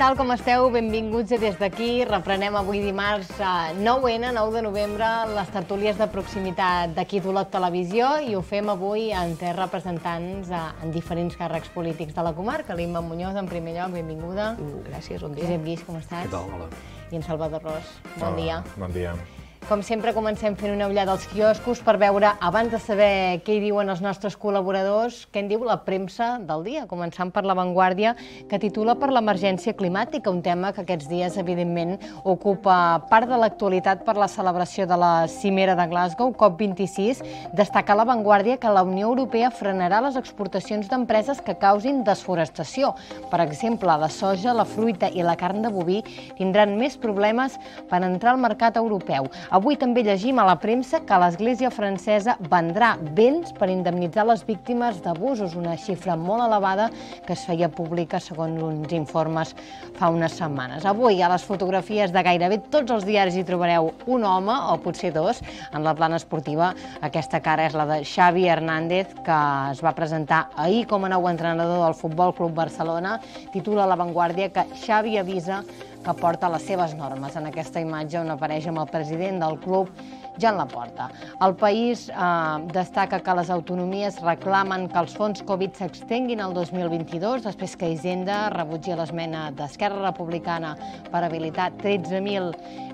tal, com esteu? Benvinguts des d'aquí reprenem avui dimarts 9N, eh, 9 de novembre, les tertúlies de proximitat d'aquí d'Olot Televisió i ho fem avui en tres representants eh, en diferents càrrecs polítics de la comarca. L'Imma Muñoz, en primer lloc, benvinguda. Mm, gràcies, bon dia. Josep Guix, com estàs? Què tal? Hola. I en Salvador Ros, bon dia. Bon dia. Com sempre, comencem fent una ullada als quioscos per veure, abans de saber què hi diuen els nostres col·laboradors, què en diu la premsa del dia, començant per La Vanguardia, que titula per l'emergència climàtica, un tema que aquests dies, evidentment, ocupa part de l'actualitat per la celebració de la cimera de Glasgow, COP26, destacar La Vanguardia que la Unió Europea frenarà les exportacions d'empreses que causin desforestació. Per exemple, la soja, la fruita i la carn de boví tindran més problemes per entrar al mercat europeu. Avui també llegim a la premsa que l'Església francesa vendrà béns per indemnitzar les víctimes d'abusos, una xifra molt elevada que es feia pública segons uns informes fa unes setmanes. Avui a les fotografies de gairebé tots els diaris hi trobareu un home, o potser dos, en la plana esportiva. Aquesta cara és la de Xavi Hernández, que es va presentar ahir com a nou entrenador del Futbol Club Barcelona. Titula La Vanguardia que Xavi avisa que porta les seves normes. En aquesta imatge on apareix amb el president del club ja en la porta. El país eh, destaca que les autonomies reclamen que els fons Covid s'extenguin al 2022, després que Hisenda rebutgi l'esmena d'Esquerra Republicana per habilitar 13.000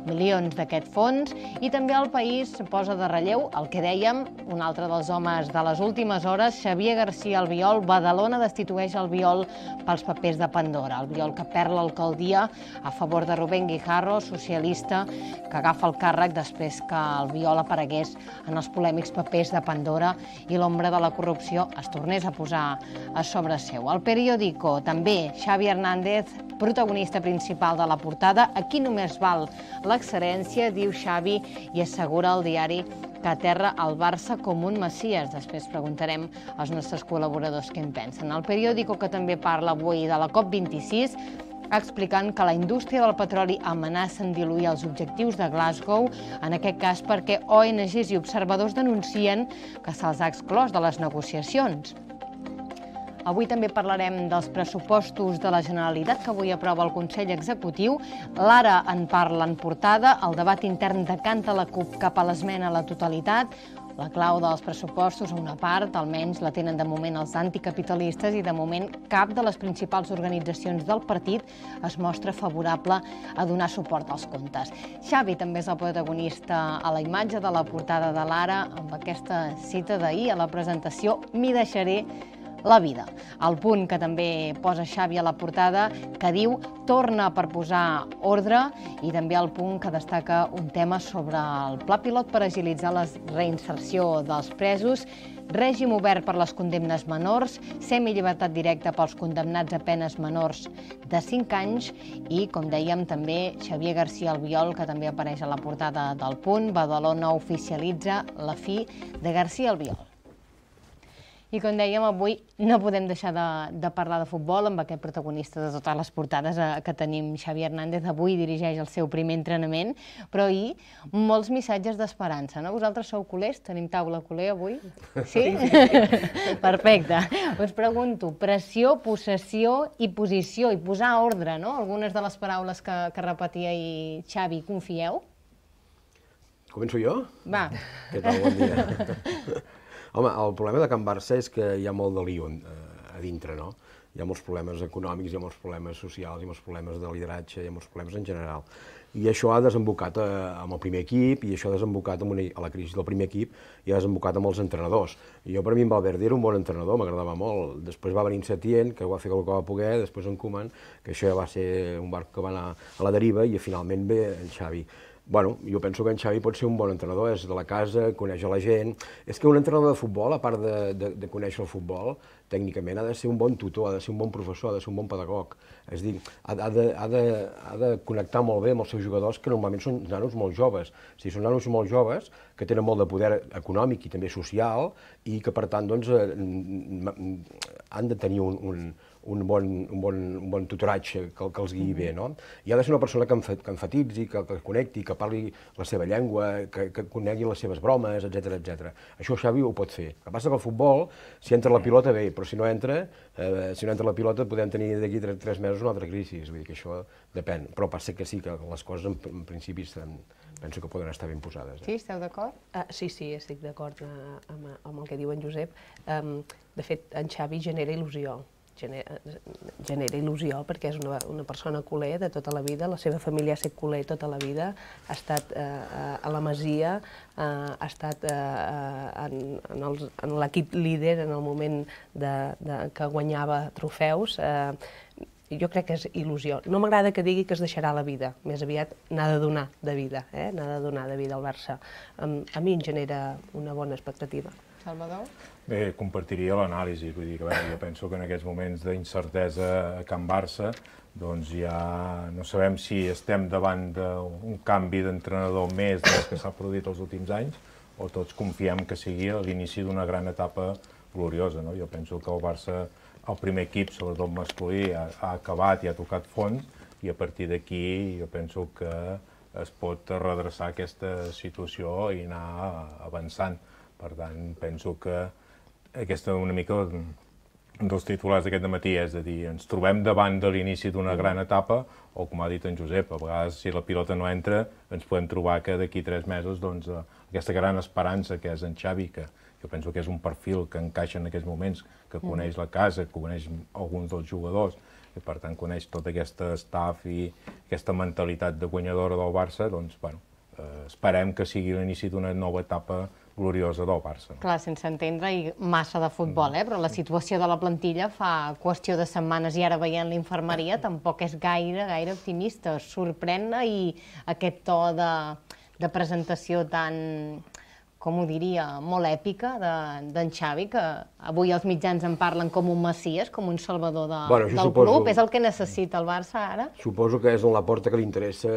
milions d'aquest fons, i també el país posa de relleu el que dèiem, un altre dels homes de les últimes hores, Xavier García Albiol, Badalona destitueix Albiol pels papers de Pandora. Albiol que perd l'alcaldia a favor de Rubén Guijarro, socialista, que agafa el càrrec després que el el Viola aparegués en els polèmics papers de Pandora i l'ombra de la corrupció es tornés a posar a sobre seu. El periòdico, també Xavi Hernández, protagonista principal de la portada, aquí només val l'excel·lència, diu Xavi i assegura el diari que aterra el Barça com un Macias. Després preguntarem als nostres col·laboradors què en pensen. El periòdico que també parla avui de la COP26 explicant que la indústria del petroli amenaça en diluir els objectius de Glasgow, en aquest cas perquè ONGs i observadors denuncien que se'ls ha exclòs de les negociacions. Avui també parlarem dels pressupostos de la Generalitat que avui aprova el Consell Executiu. L'Ara en parla en portada, el debat intern decanta la CUP cap a l'esmena a la totalitat, la clau dels pressupostos, una part, almenys, la tenen de moment els anticapitalistes i de moment cap de les principals organitzacions del partit es mostra favorable a donar suport als comptes. Xavi també és el protagonista a la imatge de la portada de l'Ara amb aquesta cita d'ahir a la presentació «M'hi deixaré» la vida. El punt que també posa Xavi a la portada, que diu torna per posar ordre i també el punt que destaca un tema sobre el pla pilot per agilitzar la reinserció dels presos règim obert per les condemnes menors, semillibertat directa pels condemnats a penes menors de 5 anys i, com dèiem, també Xavier García Albiol, que també apareix a la portada del Punt, Badalona oficialitza la fi de García Albiol. I com dèiem, avui no podem deixar de, de parlar de futbol amb aquest protagonista de totes les portades eh, que tenim, Xavi Hernández, avui dirigeix el seu primer entrenament, però hi molts missatges d'esperança, no? Vosaltres sou culers, tenim taula culer avui? Sí? Perfecte. Us pregunto, pressió, possessió i posició, i posar ordre, no? Algunes de les paraules que, que repetia i Xavi, confieu? Començo jo? Va. Què tal, bon dia. Home, el problema de Can Barça és que hi ha molt de lío eh, a dintre, no? Hi ha molts problemes econòmics, hi ha molts problemes socials, hi ha molts problemes de lideratge, hi ha molts problemes en general. I això ha desembocat eh, amb el primer equip, i això ha desembocat amb una, a la crisi del primer equip, i ha desembocat amb els entrenadors. I jo, per mi, en Valverde era un bon entrenador, m'agradava molt. Després va venir en Setién, que va fer el que va poder, després en Koeman, que això ja va ser un barc que va anar a la deriva, i finalment ve en Xavi bueno, jo penso que en Xavi pot ser un bon entrenador, és de la casa, coneix a la gent... És que un entrenador de futbol, a part de, de, de conèixer el futbol, tècnicament ha de ser un bon tutor, ha de ser un bon professor, ha de ser un bon pedagog. És dir, ha, ha, de, ha, de, ha de connectar molt bé amb els seus jugadors, que normalment són nanos molt joves. O sigui, són nanos molt joves que tenen molt de poder econòmic i també social i que, per tant, doncs, eh, han de tenir un, un, un bon, un bon, un bon tutoratge que, que els guiï bé, no? I ha de ser una persona que, enfa, que enfatitzi, que, que connecti, que parli la seva llengua, que, que conegui les seves bromes, etc etc. Això Xavi ho pot fer. El que passa que al futbol, si entra la pilota, bé, però si no entra, eh, si no entra la pilota, podem tenir d'aquí tres, tres mesos una altra crisi, vull dir que això depèn. Però passa que sí, que les coses en, en principi estan, penso que poden estar ben posades. Eh? Sí, esteu d'acord? Uh, sí, sí, estic d'acord eh, amb, amb el que diu en Josep. Um, de fet, en Xavi genera il·lusió genera, genera il·lusió perquè és una, una persona culer de tota la vida, la seva família ha estat culer tota la vida, ha estat eh, eh a la Masia, eh, ha estat eh, eh en, en, en l'equip líder en el moment de, de, que guanyava trofeus, eh, jo crec que és il·lusió. No m'agrada que digui que es deixarà la vida, més aviat n'ha de donar de vida, eh? n'ha de donar de vida al Barça. a mi em genera una bona expectativa. Salvador? Bé, compartiria l'anàlisi, vull dir que bé, jo penso que en aquests moments d'incertesa a Can Barça doncs ja no sabem si estem davant d'un canvi d'entrenador més dels que s'ha produït els últims anys o tots confiem que sigui l'inici d'una gran etapa gloriosa. No? Jo penso que el Barça, el primer equip, sobretot masculí, ha, ha acabat i ha tocat fons i a partir d'aquí jo penso que es pot redreçar aquesta situació i anar avançant. Per tant, penso que aquesta una mica dels titulars d'aquest matí, és a dir, ens trobem davant de l'inici d'una mm. gran etapa, o com ha dit en Josep, a vegades si la pilota no entra ens podem trobar que d'aquí tres mesos doncs, eh, aquesta gran esperança que és en Xavi, que jo penso que és un perfil que encaixa en aquests moments, que mm. coneix la casa, que coneix alguns dels jugadors, i per tant coneix tot aquesta staff i aquesta mentalitat de guanyadora del Barça, doncs bueno, eh, esperem que sigui l'inici d'una nova etapa gloriosa del Barça. Clar, sense entendre i massa de futbol, mm. eh? però la situació de la plantilla fa qüestió de setmanes i ara veient la infermeria tampoc és gaire, gaire optimista. Sorprèn i aquest to de, de presentació tan com ho diria, molt èpica d'en de, Xavi, que avui els mitjans en parlen com un messies, com un salvador de, bueno, del suposo, club. És el que necessita el Barça ara? Suposo que és la porta que li interessa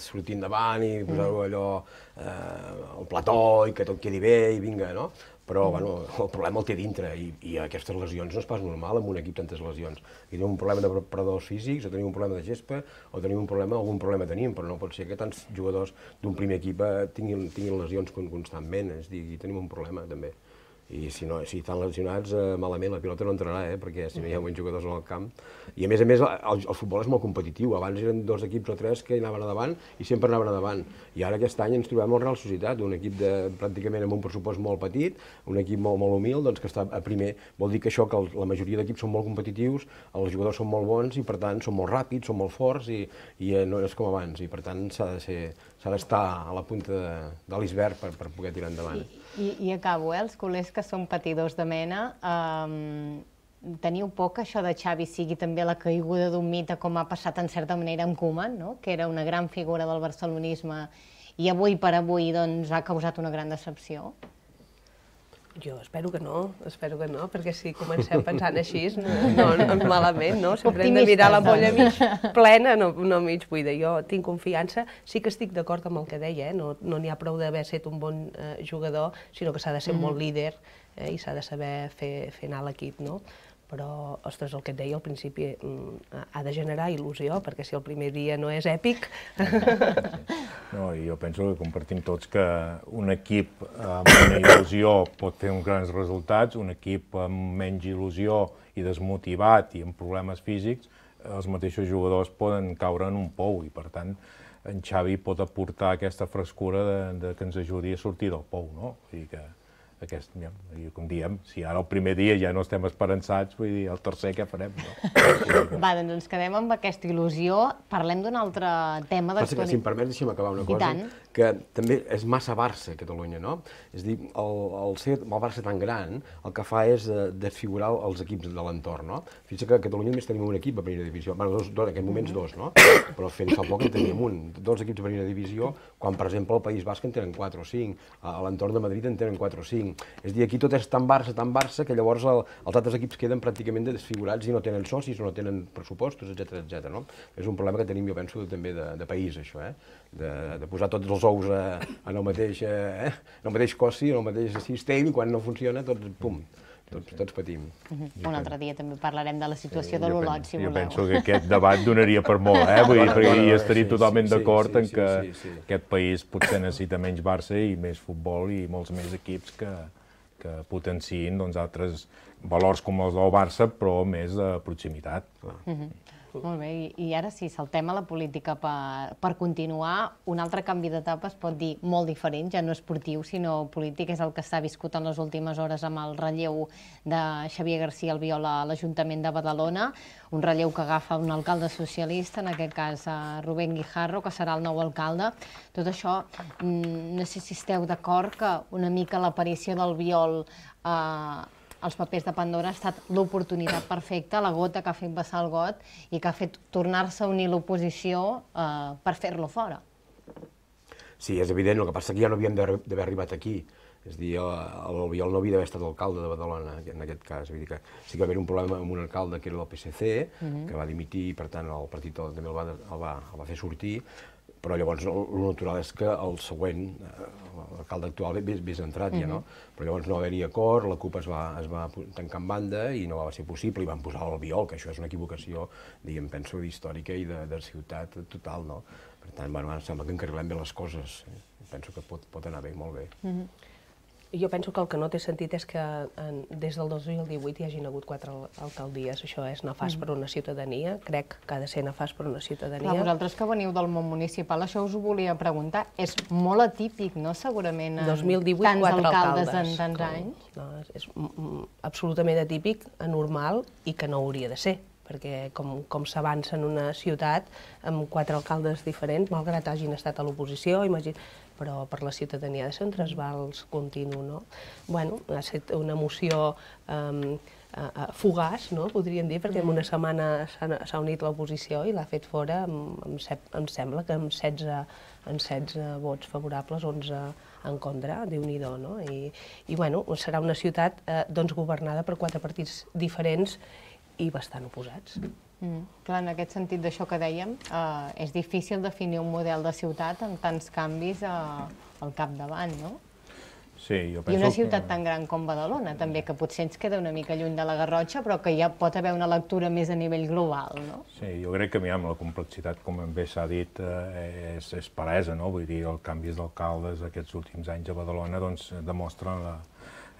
sortir endavant i posar-ho allò eh, al plató i que tot quedi bé i vinga, no? però bueno, el problema el té dintre i, i aquestes lesions no és pas normal amb un equip tantes lesions. I tenim un problema de predadors físics, o tenim un problema de gespa, o tenim un problema, algun problema tenim, però no pot ser que tants jugadors d'un primer equip eh, tinguin, tinguin lesions constantment, és dir, tenim un problema també i si, no, si estan lesionats, eh, malament la pilota no entrarà, eh, perquè si no hi ha bons jugadors al camp. I a més a més, el, el futbol és molt competitiu. Abans eren dos equips o tres que anaven a davant i sempre anaven a davant. I ara aquest any ens trobem al Real Societat, un equip de, pràcticament amb un pressupost molt petit, un equip molt, molt humil, doncs que està a primer. Vol dir que això, que el, la majoria d'equips són molt competitius, els jugadors són molt bons i per tant són molt ràpids, són molt forts i, i eh, no és com abans. I per tant s'ha de ser s'ha d'estar a la punta de, de l'iceberg per, per poder tirar endavant. I, i, I acabo, eh? els colers que són patidors de mena, um, teniu por que això de Xavi sigui també la caiguda d'un mite com ha passat en certa manera amb Koeman, no? que era una gran figura del barcelonisme i avui per avui doncs, ha causat una gran decepció? Jo espero que no, espero que no, perquè si comencem pensant així, no, no, no malament, no? Sempre Optimista, hem de mirar la bolla mig plena, no, no mig buida. Jo tinc confiança, sí que estic d'acord amb el que deia, eh? no n'hi no ha prou d'haver set un bon eh, jugador, sinó que s'ha de ser mm. molt líder eh? i s'ha de saber fer, fer anar l'equip, no? però, ostres, el que et deia al principi, mm, ha de generar il·lusió, perquè si el primer dia no és èpic... No, i jo penso que compartim tots que un equip amb una il·lusió pot fer uns grans resultats, un equip amb menys il·lusió i desmotivat i amb problemes físics, els mateixos jugadors poden caure en un pou i, per tant, en Xavi pot aportar aquesta frescura de, de que ens ajudi a sortir del pou, no? Vull dir que aquest, com diem, si ara el primer dia ja no estem esperançats, vull dir, el tercer què farem? No? Va, doncs ens quedem amb aquesta il·lusió, parlem d'un altre tema d'actualitat. que, si em permets, deixem acabar una I cosa, tant. que també és massa Barça, Catalunya, no? És a dir, el, el, ser, el Barça tan gran, el que fa és eh, desfigurar els equips de l'entorn, no? Fins que a Catalunya només tenim un equip a primera divisió, bueno, dos, dos, en aquest moments dos, no? Però fins fa poc en teníem un, dos equips a primera divisió, quan, per exemple, el País Basc en tenen quatre o cinc, a l'entorn de Madrid en tenen quatre o cinc, és dir, aquí tot és tan Barça, tan Barça, que llavors el, els altres equips queden pràcticament desfigurats i no tenen socis, no tenen pressupostos, etc etc. no? És un problema que tenim, jo penso, també de, de país, això, eh? De, de posar tots els ous a, eh, en, el mateix, eh? en el mateix cosi, en el mateix sistema, i quan no funciona, tot, doncs, pum, tots, tots patim. Mm -hmm. Un altre dia també parlarem de la situació sí, de l'Olot, si voleu. Jo penso que aquest debat donaria per molt, eh? Vull dir, perquè hi estaria sí, totalment sí, d'acord sí, en que aquest país potser necessita menys Barça i més futbol i molts més equips que, que potenciïn doncs, altres valors com els del Barça, però més de proximitat. Mm -hmm. Uh. Molt bé, i ara sí, saltem a la política per, per continuar. Un altre canvi d'etapa es pot dir molt diferent, ja no esportiu, sinó polític, és el que s'ha viscut en les últimes hores amb el relleu de Xavier García Albiol a l'Ajuntament de Badalona, un relleu que agafa un alcalde socialista, en aquest cas a eh, Rubén Guijarro, que serà el nou alcalde. Tot això, mm, no sé si esteu d'acord que una mica l'aparició del Biol eh, els papers de Pandora ha estat l'oportunitat perfecta, la gota que ha fet vessar el got i que ha fet tornar-se a unir l'oposició eh, per fer-lo fora. Sí, és evident, el que passa que ja no havíem d'haver arribat aquí. És a dir, l'Albiol no havia d'haver estat alcalde de Badalona, en aquest cas. Vull dir que sí que va haver un problema amb un alcalde que era del PSC, mhm. que va dimitir, i per tant el partit també el va, el va, el va fer sortir, però llavors el, el natural és que el següent, eh, l'alcalde actual més, més entrat mm -hmm. ja, no? Però llavors no va haver-hi acord, la CUP es va, es va tancar en banda i no va ser possible, i van posar l'Albiol, que això és una equivocació, diguem, penso, històrica i de, de ciutat total, no? Per tant, bueno, sembla que encarrilem bé les coses. Eh? Penso que pot, pot anar bé, molt bé. Mm -hmm jo penso que el que no té sentit és que en, des del 2018 hi hagin hagut quatre alcaldies. Això és nefast mm. per una ciutadania, crec que ha de ser nefast per una ciutadania. Clar, vosaltres que veniu del món municipal, això us ho volia preguntar. És molt atípic, no?, segurament, en 2018, tants quatre alcaldes, alcaldes en tants com, anys. No, és, és absolutament atípic, anormal i que no hauria de ser perquè com, com s'avança en una ciutat amb quatre alcaldes diferents, malgrat hagin estat a l'oposició, imagina però per la ciutadania de ser un trasbals continu. No? Bueno, ha estat una moció um, ehm, uh, fugaç, no? podríem dir, perquè en una mm. setmana s'ha unit l'oposició i l'ha fet fora, amb, amb set, em sembla que amb 16, amb 16 vots favorables, 11 en contra, déu nhi no? I, I, bueno, serà una ciutat eh, doncs, governada per quatre partits diferents i bastant oposats. Mm, clar, en aquest sentit d'això que dèiem, eh, és difícil definir un model de ciutat amb tants canvis eh, al capdavant, no? Sí, jo penso I una ciutat que... tan gran com Badalona, també, que potser ens queda una mica lluny de la Garrotxa, però que ja pot haver una lectura més a nivell global, no? Sí, jo crec que, mira, amb la complexitat, com bé s'ha dit, eh, és, és palesa, no? Vull dir, els canvis d'alcaldes aquests últims anys a Badalona, doncs, demostren la,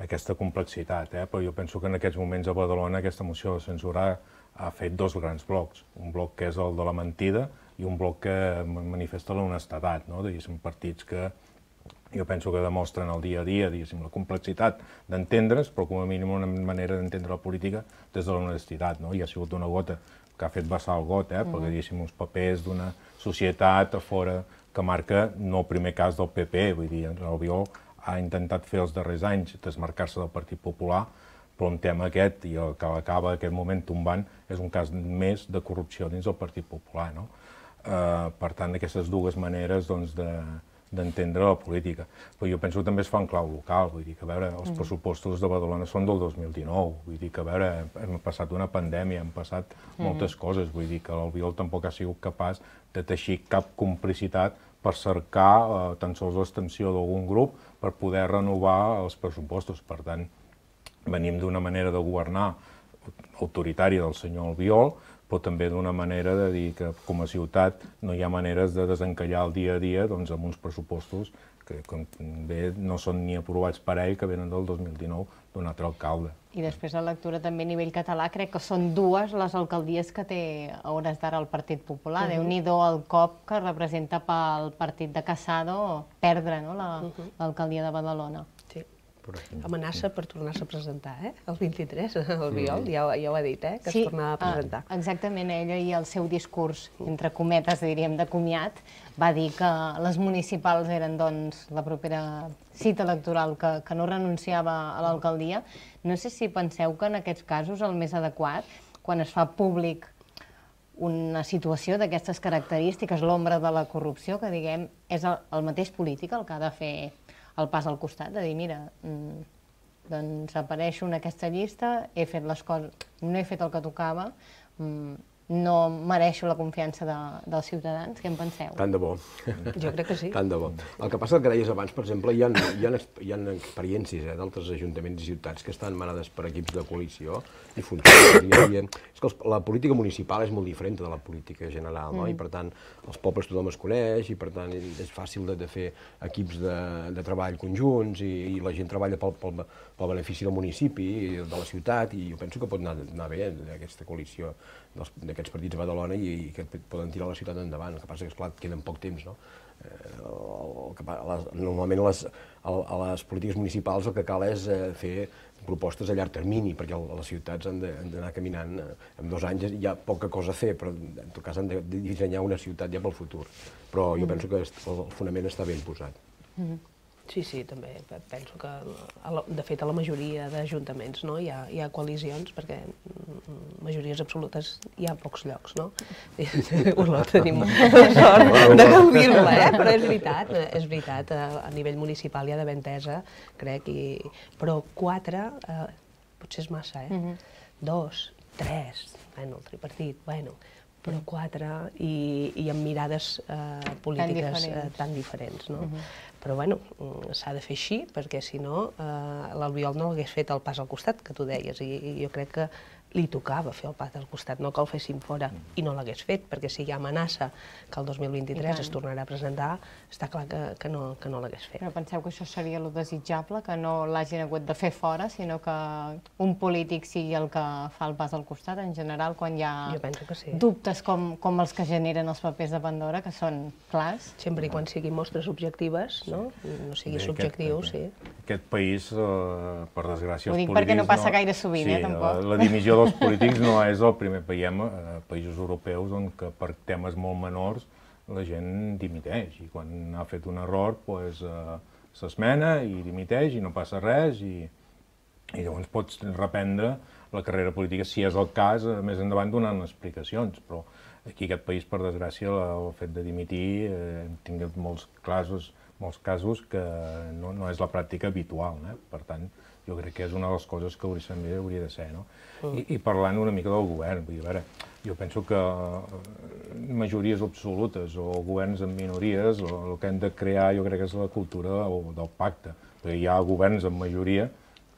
aquesta complexitat, eh? Però jo penso que en aquests moments a Badalona aquesta moció de censurar ha fet dos grans blocs, un bloc que és el de la mentida i un bloc que manifesta l'honestedat, no? Són partits que jo penso que demostren el dia a dia, la complexitat d'entendre's, però com a mínim una manera d'entendre la política des de l'honestitat, no? I ha sigut una gota que ha fet vessar el got, eh? Mm -hmm. perquè diguéssim uns papers d'una societat a fora que marca no el primer cas del PP, vull dir, Albiol ha intentat fer els darrers anys desmarcar-se del Partit Popular, però un tema aquest, i el que acaba aquest moment tombant, és un cas més de corrupció dins del Partit Popular. No? Eh, per tant, d'aquestes dues maneres doncs, de, d'entendre la política. Però jo penso que també es fa en clau local, vull dir que, a veure, els mm. pressupostos de Badalona són del 2019, vull dir que, a veure, hem passat una pandèmia, hem passat mm. moltes coses, vull dir que l'Albiol tampoc ha sigut capaç de teixir cap complicitat per cercar eh, tan sols l'extensió d'algun grup per poder renovar els pressupostos. Per tant, venim d'una manera de governar autoritària del senyor Albiol, però també d'una manera de dir que com a ciutat no hi ha maneres de desencallar el dia a dia doncs, amb uns pressupostos que com bé no són ni aprovats per ell, que venen del 2019 d'un altre alcalde. I després la lectura també a nivell català, crec que són dues les alcaldies que té a hores d'ara el Partit Popular. Uh -huh. Déu-n'hi-do el cop que representa pel partit de Casado perdre no, l'alcaldia la, uh -huh. de Badalona. Sí per Amenaça per tornar-se a presentar, eh? El 23, el Biol, ja, ja ho ha dit, eh? Que sí, es tornava a ah, presentar. Sí, exactament, ella i el seu discurs, entre cometes, diríem, de comiat, va dir que les municipals eren, doncs, la propera cita electoral que, que no renunciava a l'alcaldia. No sé si penseu que en aquests casos el més adequat, quan es fa públic una situació d'aquestes característiques, l'ombra de la corrupció, que diguem, és el, el mateix polític el que ha de fer el pas al costat, de dir, mira, mm, doncs apareixo en aquesta llista, he fet les coses, no he fet el que tocava, mm, no mereixo la confiança de, dels ciutadans. Què en penseu? Tant de bo. Jo crec que sí. Tant de bo. El que passa que deies abans, per exemple, hi ha, hi ha, hi ha experiències eh, d'altres ajuntaments i ciutats que estan manades per equips de coalició i funcionen. I, és que els, la política municipal és molt diferent de la política general, no? Mm. I per tant, els pobles tothom es coneix i per tant és fàcil de, de fer equips de, de treball conjunts i, i la gent treballa pel, pel, pel pel benefici del municipi, de la ciutat, i jo penso que pot anar, anar bé eh, aquesta coalició d'aquests partits a Badalona i, i que poden tirar la ciutat endavant. El que passa que, esclar, queden poc temps, no? Eh, el les, normalment les, a les polítiques municipals el que cal és eh, fer propostes a llarg termini, perquè les ciutats han d'anar caminant. En dos anys hi ha poca cosa a fer, però en tot cas han de dissenyar una ciutat ja pel futur. Però jo mm. penso que el fonament està ben posat. Mm -hmm. Sí, sí, també penso que, de fet, a la majoria d'ajuntaments no? hi, ha, hi ha coalicions, perquè mm, majories absolutes hi ha pocs llocs, no? Olot, tenim la sort de gaudir-la, eh? però és veritat, eh, és veritat, eh, a nivell municipal hi ha d'haver entesa, crec, i... però quatre eh, potser és massa, eh? Mhm. Dos, tres, bueno, el tripartit, bueno però quatre, i, i amb mirades eh, polítiques tan eh, diferents. Eh, tan diferents no? Uh mhm. -huh. Però bueno, mm, s'ha de fer així, perquè si no eh, l'Albiol no hagués fet el pas al costat, que tu deies, i, i jo crec que li tocava fer el pas al costat, no que el fessin fora mm. i no l'hagués fet, perquè si hi ha amenaça que el 2023 es tornarà a presentar, està clar que, que no, que no l'hagués fet. Però penseu que això seria el desitjable, que no l'hagin hagut de fer fora, sinó que un polític sigui el que fa el pas al costat, en general, quan hi ha sí. dubtes com, com els que generen els papers de Pandora, que són clars. Sempre i quan siguin mostres objectives, no? No sigui Bé, subjectiu, aquest, sí. Aquest país, eh, per desgràcia, Ho dic perquè no passa no... gaire sovint, eh, sí, eh, tampoc. La, la dimissió del dels polítics no és el primer. Veiem a eh, països europeus on que per temes molt menors la gent dimiteix i quan ha fet un error pues, eh, s'esmena i dimiteix i no passa res i, i llavors pots reprendre la carrera política, si és el cas, eh, més endavant donant explicacions, però aquí aquest país, per desgràcia, el fet de dimitir, eh, hem tingut molts casos, molts casos que no, no és la pràctica habitual, eh? per tant, jo crec que és una de les coses que hauria, també hauria de ser. No? Mm. I, I parlant una mica del govern, vull dir, a veure, jo penso que eh, majories absolutes o governs amb minories, o el que hem de crear jo crec que és la cultura o del pacte, perquè hi ha governs amb majoria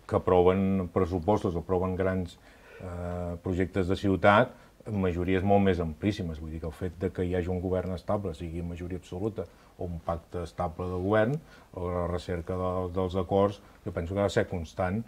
que aproven pressupostos, aproven grans eh, projectes de ciutat, majories molt més amplíssimes. Vull dir que el fet de que hi hagi un govern estable, sigui majoria absoluta o un pacte estable de govern, o la recerca de, dels acords, jo penso que ha de ser constant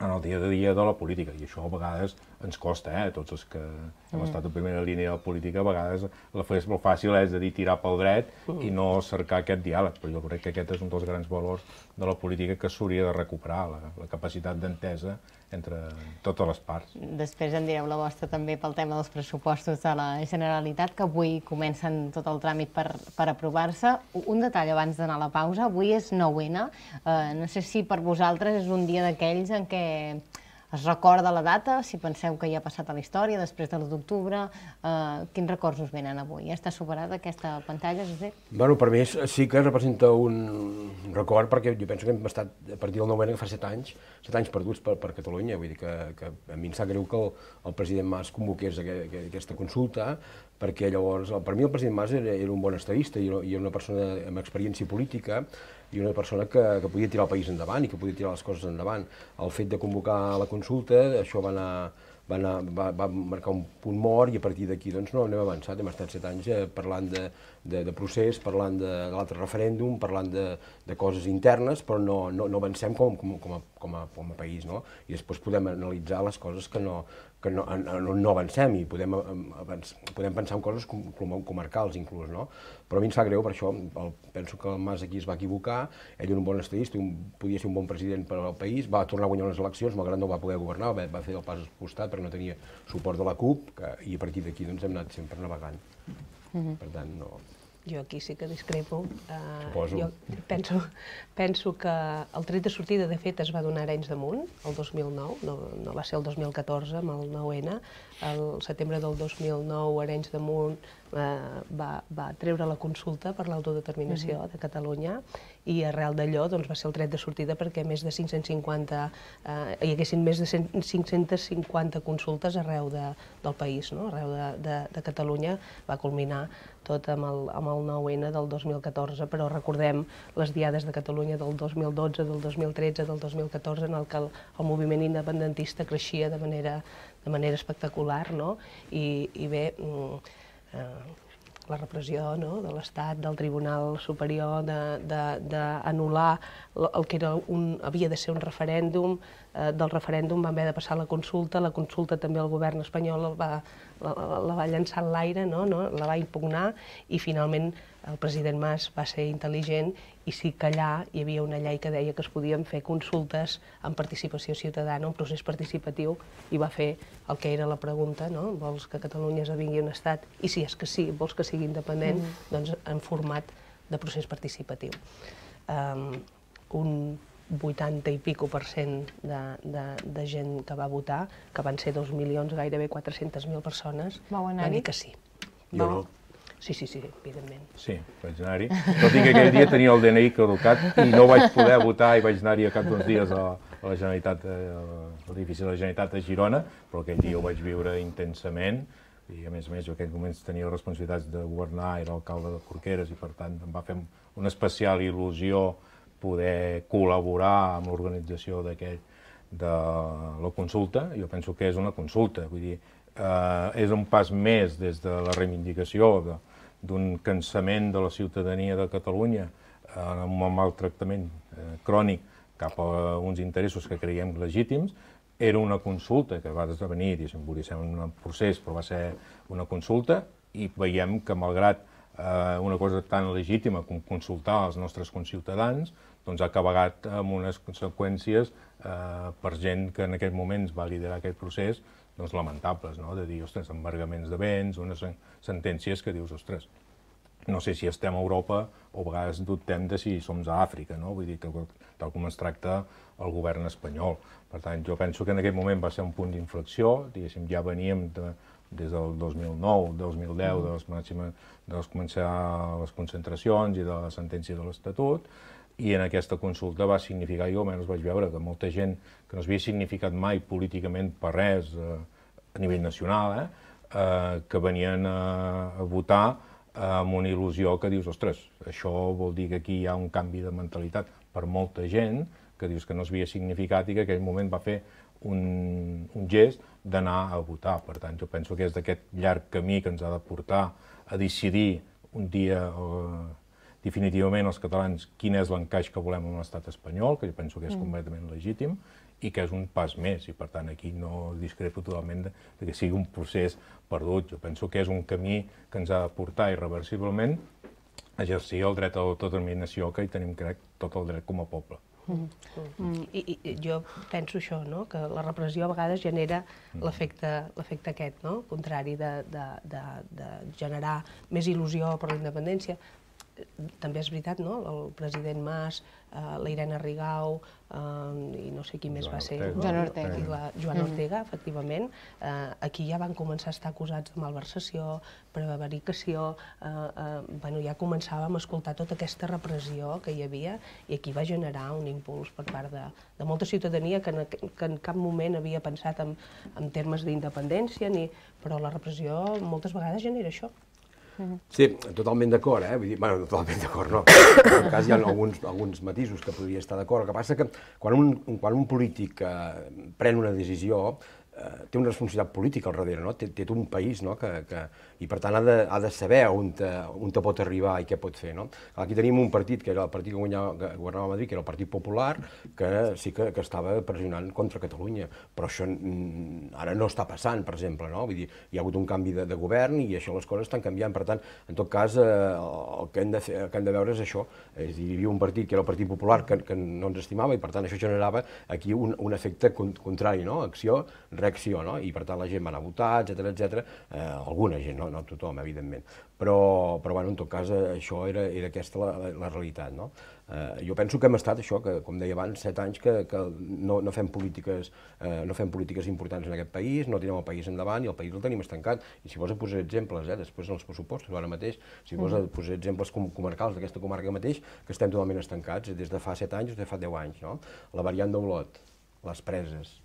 en el dia a dia de la política. I això a vegades ens costa, eh, tots els que hem mm. estat en primera línia de la política, a vegades la fes molt fàcil eh, és de dir tirar pel dret mm. i no cercar aquest diàleg, però jo crec que aquest és un dels grans valors de la política que s'hauria de recuperar, la, la capacitat d'entesa entre totes les parts. Després en direu la vostra també pel tema dels pressupostos de la Generalitat, que avui comencen tot el tràmit per, per aprovar-se. Un detall abans d'anar a la pausa, avui és 9-N, eh, no sé si per vosaltres és un dia d'aquells en què es recorda la data, si penseu que ja ha passat a la història, després de l'1 d'octubre, eh, quins records us venen avui? Ja està superada aquesta pantalla, Josep? Bueno, per mi sí que representa un record, perquè jo penso que hem estat, a partir del 9 que fa 7 anys, 7 anys perduts per, per Catalunya, vull dir que, que a mi em sap greu que el, el president Mas convoqués aquesta consulta, perquè llavors, per mi el president Mas era, era un bon estadista i era una persona amb experiència política i una persona que, que podia tirar el país endavant i que podia tirar les coses endavant. El fet de convocar la consulta, això va anar, va, anar, va, va marcar un punt mort i a partir d'aquí doncs, no anem avançat, hem estat set anys eh, parlant de, de, de procés, parlant de, de l'altre referèndum, parlant de, de coses internes, però no, no, no avancem com, com, com, a, com, a, com a país, no? I després podem analitzar les coses que no, que no, en, en, no avancem i podem, avanç, podem pensar en coses com, com, comarcals inclús, no? Però a mi em sap greu per això, el, penso que el Mas aquí es va equivocar, ell era un bon estadista, un, podia ser un bon president per al país, va tornar a guanyar les eleccions, malgrat no va poder governar, va, va fer el pas al costat perquè no tenia suport de la CUP, que, i a partir d'aquí doncs, hem anat sempre navegant. Mm -hmm. Per tant, no... Jo aquí sí que discrepo. Uh, eh, Suposo. Jo penso, penso que el tret de sortida, de fet, es va donar a Arenys de Munt, el 2009, no, no va ser el 2014 amb el 9N, el setembre del 2009 Arenys de Munt eh, va, va treure la consulta per l'autodeterminació uh mhm. -huh. de Catalunya i arrel d'allò doncs, va ser el tret de sortida perquè més de 550, eh, hi haguessin més de 550 consultes arreu de, del país, no? arreu de, de, de Catalunya, va culminar tot amb el, amb el 9-N del 2014, però recordem les diades de Catalunya del 2012, del 2013, del 2014, en el que el, el moviment independentista creixia de manera, de manera espectacular, no? I, i bé, mm, eh, la repressió no? de l'Estat, del Tribunal Superior, d'anul·lar el que era un, havia de ser un referèndum, Eh, del referèndum van haver de passar la consulta, la consulta també el govern espanyol va, la, la va llançar en l'aire, no? no? la va impugnar i finalment el president Mas va ser intel·ligent i sí que allà hi havia una llei que deia que es podien fer consultes amb participació ciutadana, un procés participatiu, i va fer el que era la pregunta, no? vols que Catalunya esdevingui un estat? I si és que sí, vols que sigui independent? Mm. Doncs en format de procés participatiu. Um, un 80 i pico per cent de, de, de gent que va votar, que van ser 2 milions, gairebé 400.000 persones, van dir que sí. Jo no. Sí, sí, sí, evidentment. Sí, vaig anar-hi. Tot i que aquell dia tenia el DNI caducat i no vaig poder votar i vaig anar-hi a cap d'uns dies a, a la Generalitat, eh, a l'edifici de la Generalitat de Girona, però aquell dia ho vaig viure intensament i a més a més jo aquell moment tenia responsabilitats de governar, era alcalde de Corqueres i per tant em va fer una especial il·lusió poder col·laborar amb l'organització d'aquell de la consulta, jo penso que és una consulta, vull dir, eh, és un pas més des de la reivindicació d'un cansament de la ciutadania de Catalunya eh, amb un maltractament eh, crònic cap a uns interessos que creiem legítims, era una consulta que va esdevenir, diguéssim, volia ser un procés, però va ser una consulta, i veiem que malgrat eh, una cosa tan legítima com consultar els nostres conciutadans, doncs ha acabat amb unes conseqüències eh, per gent que en aquest moments va liderar aquest procés doncs lamentables, no? de dir, ostres, embargaments de béns, unes sentències que dius, ostres, no sé si estem a Europa o a vegades dubtem de si som a Àfrica, no? vull dir, tal, tal com ens tracta el govern espanyol. Per tant, jo penso que en aquest moment va ser un punt d'inflexió, diguéssim, ja veníem de, des del 2009, 2010, de les, màximes, de les començar les concentracions i de la sentència de l'Estatut, i en aquesta consulta va significar, jo almenys vaig veure, que molta gent que no s'havia significat mai políticament per res eh, a nivell nacional, eh, eh, que venien a, a votar eh, amb una il·lusió que dius, ostres, això vol dir que aquí hi ha un canvi de mentalitat per molta gent, que dius que no s'havia significat i que en aquell moment va fer un, un gest d'anar a votar. Per tant, jo penso que és d'aquest llarg camí que ens ha de portar a decidir un dia eh, definitivament els catalans quin és l'encaix que volem amb l'estat espanyol, que jo penso que és mm. completament legítim, i que és un pas més, i per tant aquí no discrepo totalment de, de que sigui un procés perdut. Jo penso que és un camí que ens ha de portar irreversiblement exercir el dret a l'autodeterminació que hi tenim, crec, tot el dret com a poble. Mm-hmm. Mm. I, I jo penso això, no? que la repressió a vegades genera mm. l'efecte aquest, no? contrari de, de, de, de generar més il·lusió per la independència, també és veritat, no? el president Mas, eh, la Irene Rigau eh, i no sé qui més Joan va ser. Ortega. Joan Ortega. I la Joan mm. Ortega, mm. efectivament. Eh, aquí ja van començar a estar acusats de malversació, prevaricació, eh, eh, bueno, ja començàvem a escoltar tota aquesta repressió que hi havia i aquí va generar un impuls per part de, de molta ciutadania que en, que en cap moment havia pensat en, en termes d'independència, ni però la repressió moltes vegades genera això. Sí, totalment d'acord, eh? Vull dir, bueno, totalment d'acord, no. En cas hi ha alguns, alguns matisos que podria estar d'acord. El que passa que quan un, quan un polític eh, pren una decisió, Eh, té una responsabilitat política al darrere, no? té, té un país no? que, que, i per tant ha de, ha de saber on te, eh, on te pot arribar i què pot fer. No? Aquí tenim un partit, que era el partit que, guanyava, que governava Madrid, que era el Partit Popular, que sí que, que estava pressionant contra Catalunya, però això ara no està passant, per exemple. No? Vull dir, hi ha hagut un canvi de, de govern i això les coses estan canviant, per tant, en tot cas, eh, el, que hem de fer, el que hem de veure és això, és dir, hi havia un partit que era el Partit Popular que, que no ens estimava i per tant això generava aquí un, un efecte contrari, no? acció, res reacció, no? i per tant la gent va anar a votar, etc etc. Eh, alguna gent, no, no tothom, evidentment. Però, però bueno, en tot cas, eh, això era, era aquesta la, la, la realitat. No? Eh, jo penso que hem estat això, que com deia abans, set anys que, que no, no, fem polítiques, eh, no fem polítiques importants en aquest país, no tirem el país endavant i el país el tenim estancat. I si vols posar exemples, eh, després en els pressupostos, ara mateix, si vols mm -hmm. posar exemples com comarcals d'aquesta comarca mateix, que estem totalment estancats eh, des de fa set anys o des de fa deu anys. No? La variant d'Olot, les preses,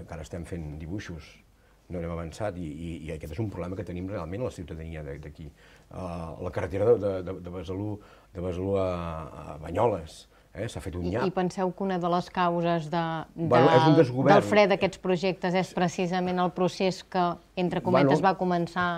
encara estem fent dibuixos, no hem avançat i, i, i aquest és un problema que tenim realment a la ciutadania d'aquí. Uh, la carretera de, de, de, Besalú, de Besalú a, a Banyoles, eh? s'ha fet un nyap. I, I penseu que una de les causes de, de, bueno, del fre d'aquests projectes és precisament el procés que, entre cometes, bueno, va començar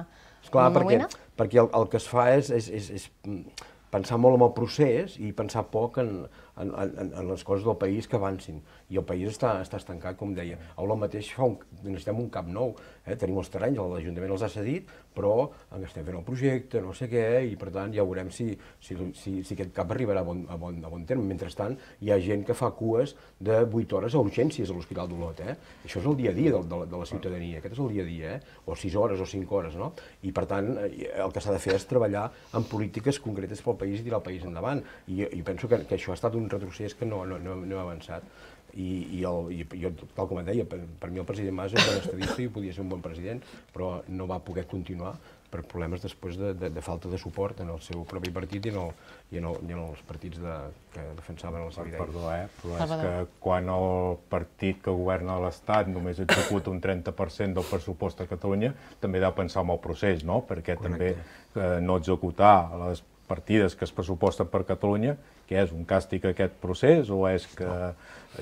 esclar, amb perquè, Moïna? perquè el, el que es fa és, és, és, és pensar molt en el procés i pensar poc en, en, en, en les coses del país que avancin i el país està, està estancat, com deia. Aula mateix fa un, necessitem un cap nou, eh? tenim els terrenys, l'Ajuntament els ha cedit, però estem fent el projecte, no sé què, i per tant ja veurem si, si, si, si aquest cap arribarà a bon, a, bon, a bon terme. Mentrestant, hi ha gent que fa cues de 8 hores a urgències a l'Hospital d'Olot. Eh? Això és el dia a dia de, de, de la ciutadania, aquest és el dia a dia, eh? o 6 hores o 5 hores, no? I per tant, eh, el que s'ha de fer és treballar en polítiques concretes pel país i tirar el país endavant. I, i penso que, que això ha estat un retrocés que no, no, no, no ha avançat. I, i, el, i jo, tal com et deia, per, per mi el president Mas era un estadista i podia ser un bon president, però no va poder continuar per problemes després de, de, de falta de suport en el seu propi partit i en, el, i en, el, i en els partits de, que defensaven els idea. Perdó, eh? però és que quan el partit que governa l'Estat només executa un 30% del pressupost a Catalunya, també deu pensar en el procés, no? Perquè Correcte. també eh, no executar les partides que es pressuposten per Catalunya, que és un càstig aquest procés o és que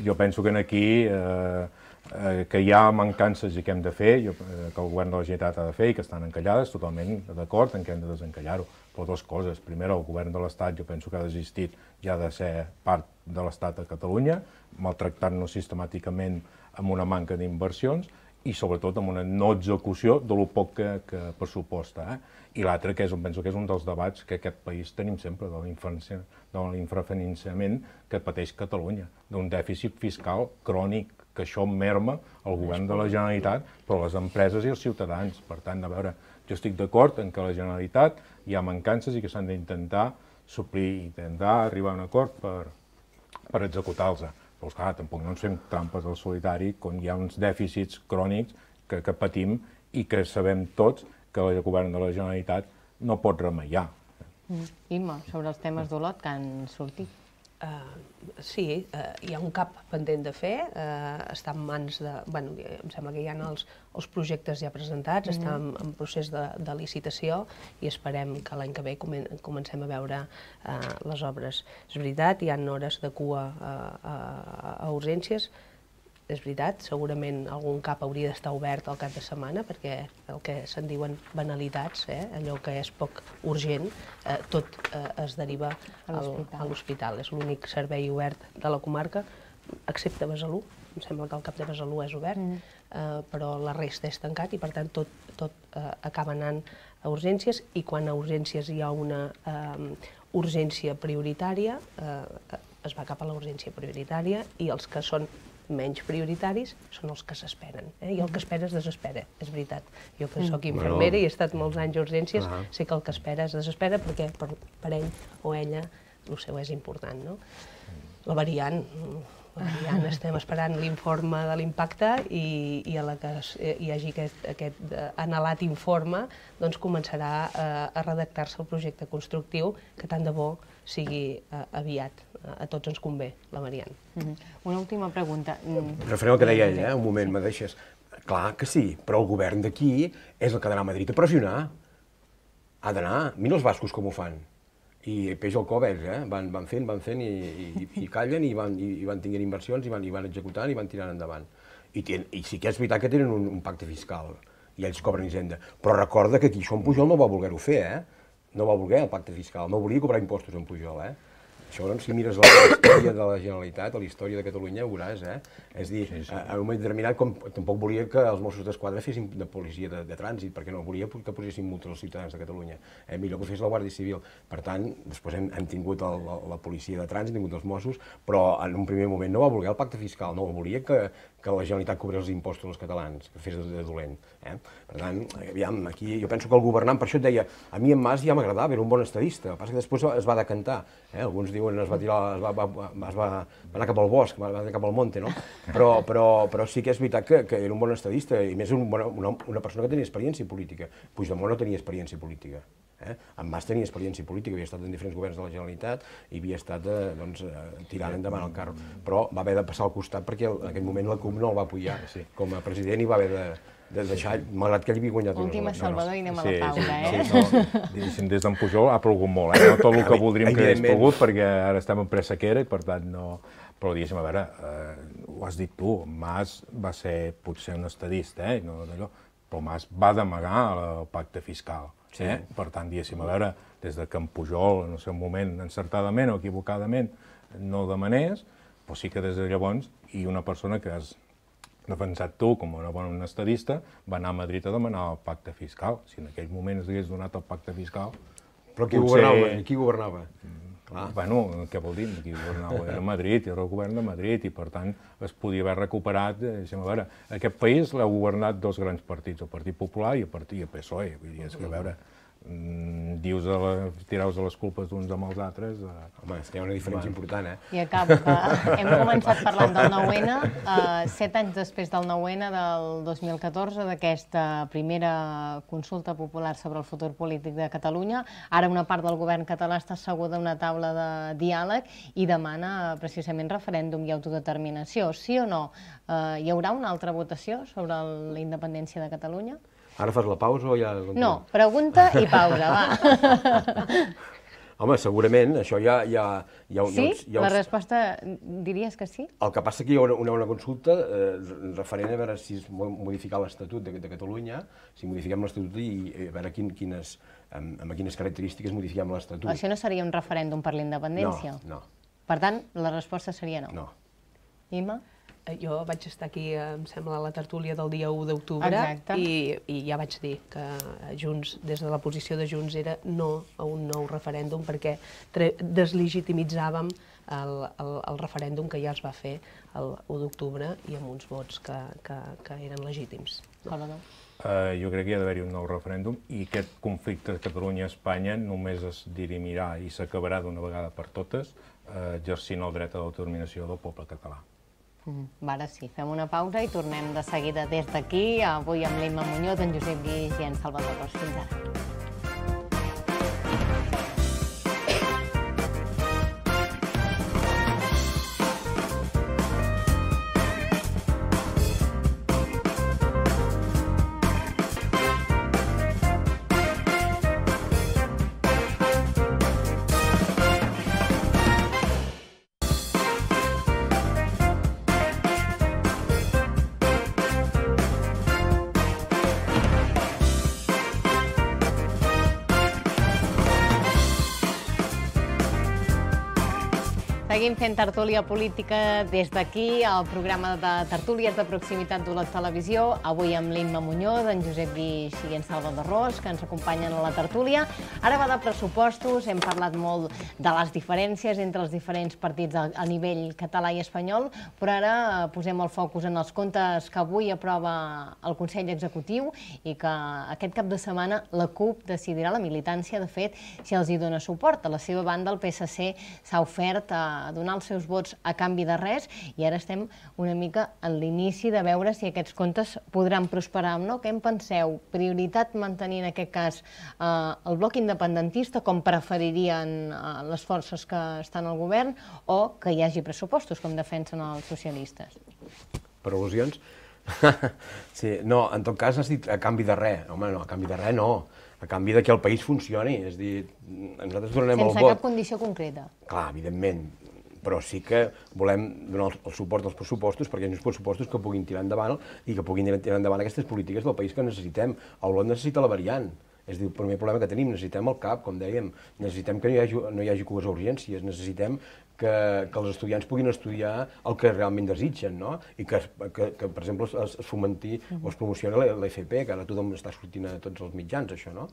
jo penso que en aquí eh, eh, que hi ha mancances i que hem de fer, jo, eh, que el govern de la Generalitat ha de fer i que estan encallades, totalment d'acord en què hem de desencallar-ho. Però dues coses. Primer, el govern de l'Estat jo penso que ha desistit ja de ser part de l'Estat a Catalunya, maltractant-nos sistemàticament amb una manca d'inversions, i sobretot amb una no execució de lo poc que, que pressuposta. Eh? I l'altre, que és, penso que és un dels debats que aquest país tenim sempre, de l'infrafinançament que pateix Catalunya, d'un dèficit fiscal crònic, que això merma el govern de la Generalitat, però les empreses i els ciutadans. Per tant, a veure, jo estic d'acord en que la Generalitat hi ha mancances i que s'han d'intentar suplir, intentar arribar a un acord per, per executar-los però, esclar, tampoc no ens fem trampes al solitari quan hi ha uns dèficits crònics que, que patim i que sabem tots que el govern de la Generalitat no pot remeiar. Mm. Imma, sobre els temes d'Olot que han sortit. Eh, sí, uh, hi ha un cap pendent de fer, uh, està en mans de... Bueno, em sembla que hi ha els, els projectes ja presentats, mm està mhm. en, en procés de, de licitació i esperem que l'any que ve comen comencem a veure uh, les obres. És veritat, hi ha hores de cua uh, a, a urgències, és veritat, segurament algun cap hauria d'estar obert al cap de setmana perquè el que se'n diuen banalitats, eh, allò que és poc urgent, eh, tot eh, es deriva a l'hospital. És l'únic servei obert de la comarca, excepte Besalú, em sembla que el cap de Besalú és obert, mm. eh, però la resta és tancat i per tant tot, tot eh, acaba anant a urgències i quan a urgències hi ha una eh, urgència prioritària eh, es va cap a la urgència prioritària i els que són menys prioritaris són els que s'esperen. Eh? I el que espera es desespera, és veritat. Jo que sóc mm. infermera i he estat molts anys a urgències, ah. sé que el que espera es desespera perquè per, per ell o ella el seu és important. No? La variant, ja estem esperant l'informe de l'impacte i, i a la que eh, hi hagi aquest, aquest eh, anhelat informe, doncs començarà a, eh, a redactar-se el projecte constructiu que tant de bo sigui eh, aviat. A tots ens convé, la Marian. Mm -hmm. Una última pregunta. Mm. Referent al que deia ella, eh? un moment, sí. me deixes. Clar que sí, però el govern d'aquí és el que ha d'anar a Madrid a pressionar. Ha d'anar. Mira els bascos com ho fan. I peix al cove, eh? Van, van fent, van fent i, i, i callen i van, i, i van tinguent inversions i van, i van executant i van tirant endavant. I, ten, i sí que és veritat que tenen un, un pacte fiscal i ells cobren Hisenda. Però recorda que aquí això en Pujol no va voler-ho fer, eh? no va voler el pacte fiscal, no volia cobrar impostos en Pujol, eh? Això, doncs, si mires la història de la Generalitat, la història de Catalunya, ho veuràs, eh? És a dir, sí, sí. en un moment determinat, com, tampoc volia que els Mossos d'Esquadra fessin de policia de, de trànsit, perquè no volia que posessin multa als ciutadans de Catalunya. Eh? Millor que ho fes la Guàrdia Civil. Per tant, després hem, hem tingut el, la, la policia de trànsit, hem tingut els Mossos, però en un primer moment no va voler el pacte fiscal, no volia que, que la Generalitat cobrés els impostos als catalans, que fes de, de dolent. Eh? Per tant, aviam, aquí jo penso que el governant, per això et deia, a mi en Mas ja m'agradava, era un bon estadista, el que passa que després es va decantar. Eh? Alguns diuen diuen, es va tirar, es va, va, es va, va anar cap al bosc, va anar cap al monte, no? Però, però, però sí que és veritat que, que era un bon estadista, i més un, bona, una, una persona que tenia experiència política. Puigdemont no tenia experiència política. Eh? En Mas tenia experiència política, havia estat en diferents governs de la Generalitat i havia estat eh, doncs, eh, tirant endavant el carro. Però va haver de passar al costat perquè en aquell moment la CUP no el va apujar sí. com a president i va haver de, de deixar, malgrat que li havia guanyat Última Salvador no, no. i anem a la sí, taula, sí, eh? Sí, no, diguéssim, des d'en Pujol ha plogut molt, eh? No tot el que voldríem que hagués plogut, perquè ara estem en pressequera i, per tant, no... Però, diguéssim, a veure, eh, ho has dit tu, Mas va ser potser un estadista, eh? No, allò, però Mas va d'amagar el pacte fiscal. Sí. Eh? Per tant, diguéssim, a veure, des de que en Pujol, en el seu moment, encertadament o equivocadament, no demanés, però sí que des de llavors, i una persona que és defensat tu com una bona un estadista, va anar a Madrid a demanar el pacte fiscal. Si en aquell moment hagués donat el pacte fiscal... Però qui potser... governava? Qui governava? Mm, ah. Bueno, què vol dir? Qui governava? Era Madrid, era el govern de Madrid, i per tant es podia haver recuperat... Eh, deixem a veure, aquest país l'ha governat dos grans partits, el Partit Popular i el Partit PSOE. Vull dir, és que a veure, Mm, dius a la, tiraus les culpes d'uns amb els altres... Eh... Home, és que hi ha una diferència bueno. important, eh? I acabo, que hem començat parlant del 9-N, eh, set anys després del 9-N del 2014, d'aquesta primera consulta popular sobre el futur polític de Catalunya. Ara una part del govern català està a una taula de diàleg i demana eh, precisament referèndum i autodeterminació. Sí o no? Eh, hi haurà una altra votació sobre la independència de Catalunya? Ara fas la pausa o ja... No, pregunta i pausa, va. Home, segurament, això ja... ja, ja sí? Ja, ja la resposta diries que sí? El que passa que hi ha una, una consulta eh, referent a veure si es modificar l'Estatut de, de Catalunya, si modifiquem l'Estatut i eh, a veure quin, quines, amb, amb quines característiques modifiquem l'Estatut. Això no seria un referèndum per la independència? No, no. Per tant, la resposta seria no. No. Ima? Eh, jo vaig estar aquí, em sembla, a la tertúlia del dia 1 d'octubre i, i ja vaig dir que Junts, des de la posició de Junts, era no a un nou referèndum perquè deslegitimitzàvem el, el, el referèndum que ja es va fer el 1 d'octubre i amb uns vots que, que, que eren legítims. Uh, jo crec que hi ha d'haver-hi un nou referèndum i aquest conflicte de Catalunya-Espanya només es dirimirà i s'acabarà d'una vegada per totes uh, exercint el dret a l'autodeterminació del poble català. Mm. Ara sí, fem una pausa i tornem de seguida des d'aquí, avui amb l'Imma Muñoz, en Josep Guix i en Salvador Ros. Fins ara. Seguim fent tertúlia política des d'aquí, al programa de tertúlies de proximitat d'Olot Televisió, avui amb l'Imma Muñoz, en Josep i Xiguent Salvador-Ros, que ens acompanyen a la tertúlia. Ara va de pressupostos, hem parlat molt de les diferències entre els diferents partits a nivell català i espanyol, però ara eh, posem el focus en els comptes que avui aprova el Consell Executiu i que aquest cap de setmana la CUP decidirà la militància, de fet, si els hi dona suport. A la seva banda, el PSC s'ha ofert a eh, donar els seus vots a canvi de res i ara estem una mica en l'inici de veure si aquests comptes podran prosperar o no. Què en penseu? Prioritat mantenir en aquest cas eh, el bloc independentista com preferirien eh, les forces que estan al govern o que hi hagi pressupostos com defensen els socialistes? Per al·lusions? sí, no, en tot cas has dit a canvi de res. Home, no, a canvi de res no a canvi de que el país funcioni. És a dir, nosaltres donarem Sense el vot. Sense cap condició concreta. Clar, evidentment però sí que volem donar el, suport als pressupostos perquè hi ha uns pressupostos que puguin tirar endavant i que puguin tirar endavant aquestes polítiques del país que necessitem. Olot necessita la variant, és dir, el primer problema que tenim, necessitem el CAP, com dèiem, necessitem que no hi hagi, no hi hagi cues urgències, necessitem que, que els estudiants puguin estudiar el que realment desitgen, no? I que, que, que per exemple, es, es fomenti o es promocioni l'FP, que ara tothom està sortint a tots els mitjans, això, no?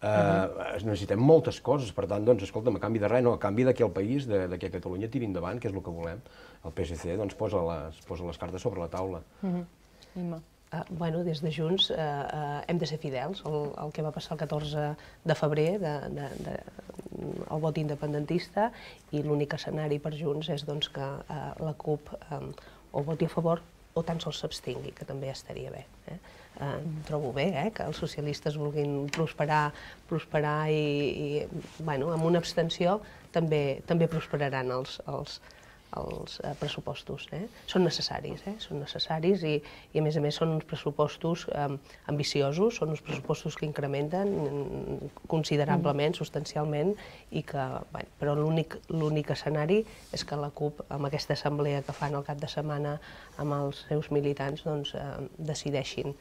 Uh eh, -huh. Necessitem moltes coses, per tant, doncs, escolta'm, a canvi de res, no, a canvi de que el país, de, de que Catalunya tiri endavant, que és el que volem, el PSC doncs, posa, les, posa les cartes sobre la taula. Uh -huh. Uh, bueno, des de Junts uh, uh, hem de ser fidels al, al que va passar el 14 de febrer de, de, de, el vot independentista i l'únic escenari per Junts és doncs, que uh, la CUP um, o voti a favor o tan sols s'abstingui, que també estaria bé. Eh? em trobo bé eh, que els socialistes vulguin prosperar, prosperar i, i bueno, amb una abstenció també, també prosperaran els, els, els eh, pressupostos. Eh? Són necessaris, eh? són necessaris i, i a més a més són uns pressupostos eh, ambiciosos, són uns pressupostos que incrementen considerablement, mm. substancialment, i que, bueno, però l'únic escenari és que la CUP, amb aquesta assemblea que fan el cap de setmana amb els seus militants, doncs, eh, decideixin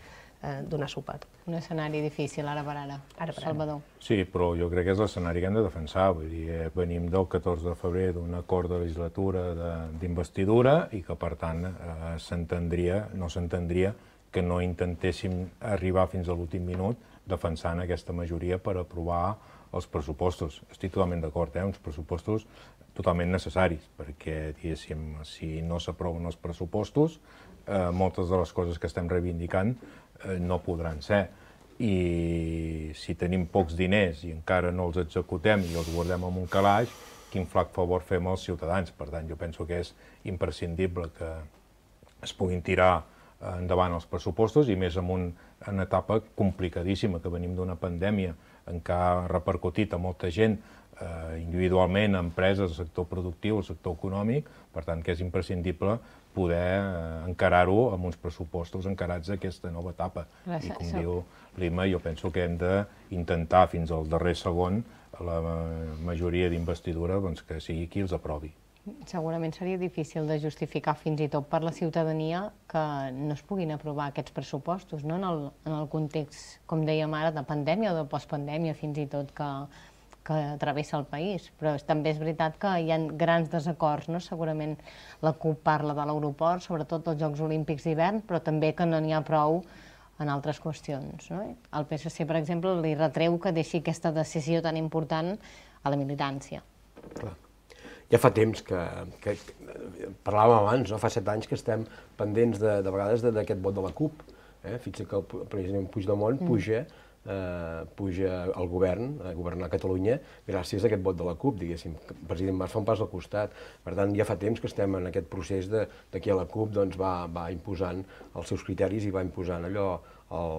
eh, donar suport. Un escenari difícil, ara per ara, ara, per Salvador. Ara. Sí, però jo crec que és l'escenari que hem de defensar. Vull dir, eh, venim del 14 de febrer d'un acord de legislatura d'investidura i que, per tant, eh, s'entendria, no s'entendria que no intentéssim arribar fins a l'últim minut defensant aquesta majoria per aprovar els pressupostos. Estic totalment d'acord, eh? uns pressupostos totalment necessaris, perquè, diguéssim, si no s'aproven els pressupostos, eh, moltes de les coses que estem reivindicant Eh, no podran ser. I si tenim pocs diners i encara no els executem i els guardem en un calaix, quin flac favor fem als ciutadans. Per tant, jo penso que és imprescindible que es puguin tirar eh, endavant els pressupostos i més en, un, en una etapa complicadíssima, que venim d'una pandèmia en què ha repercutit a molta gent eh, individualment, empreses, sector productiu, sector econòmic, per tant que és imprescindible poder eh, encarar-ho amb uns pressupostos encarats a aquesta nova etapa. I com diu Lima, jo penso que hem d'intentar fins al darrer segon la majoria d'investidura doncs, que sigui qui els aprovi. Segurament seria difícil de justificar fins i tot per la ciutadania que no es puguin aprovar aquests pressupostos, no? en, el, en el context, com dèiem ara, de pandèmia o de postpandèmia, fins i tot que que travessa el país, però és, també és veritat que hi ha grans desacords, no? Segurament la CUP parla de l'aeroport, sobretot dels Jocs Olímpics d'hivern, però també que no n'hi ha prou en altres qüestions. No? El PSC, per exemple, li retreu que deixi aquesta decisió tan important a la militància. Clar. Ja fa temps que, que, que eh, parlàvem abans, no? fa set anys que estem pendents de, de vegades d'aquest vot de la CUP. Eh? Fins que el president Puigdemont mm. puja eh, puja el govern, a governar Catalunya, gràcies a aquest vot de la CUP, diguéssim. El president Mas fa un pas al costat. Per tant, ja fa temps que estem en aquest procés de, de que la CUP doncs, va, va imposant els seus criteris i va imposant allò, el,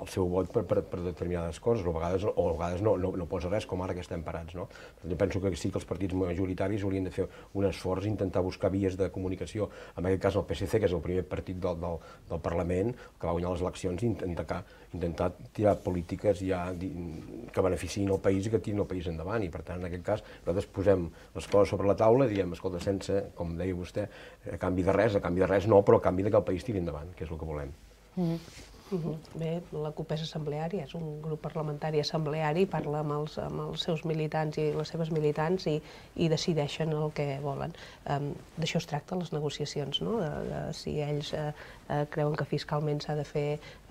el seu vot per, per, per determinades coses, o a vegades, o a vegades no, no, no posa res, com ara que estem parats. No? Jo penso que sí que els partits majoritaris haurien de fer un esforç, intentar buscar vies de comunicació, en aquest cas el PSC, que és el primer partit del, del, del Parlament, que va guanyar les eleccions, intentar, intentar tirar polítiques ja que beneficiïn el país i que tinguin el país endavant, i per tant, en aquest cas, nosaltres posem les coses sobre la taula i diem, escolta, sense, com deia vostè, a canvi de res, a canvi de res no, però a canvi de que el país tiri endavant, que és el que volem. Mm -hmm. Bé, la CUP és assembleària, és un grup parlamentari assembleari, parla amb els, amb els seus militants i les seves militants i, i decideixen el que volen. Um, D'això es tracta les negociacions, no? De, de, si ells uh, uh, creuen que fiscalment s'ha de fer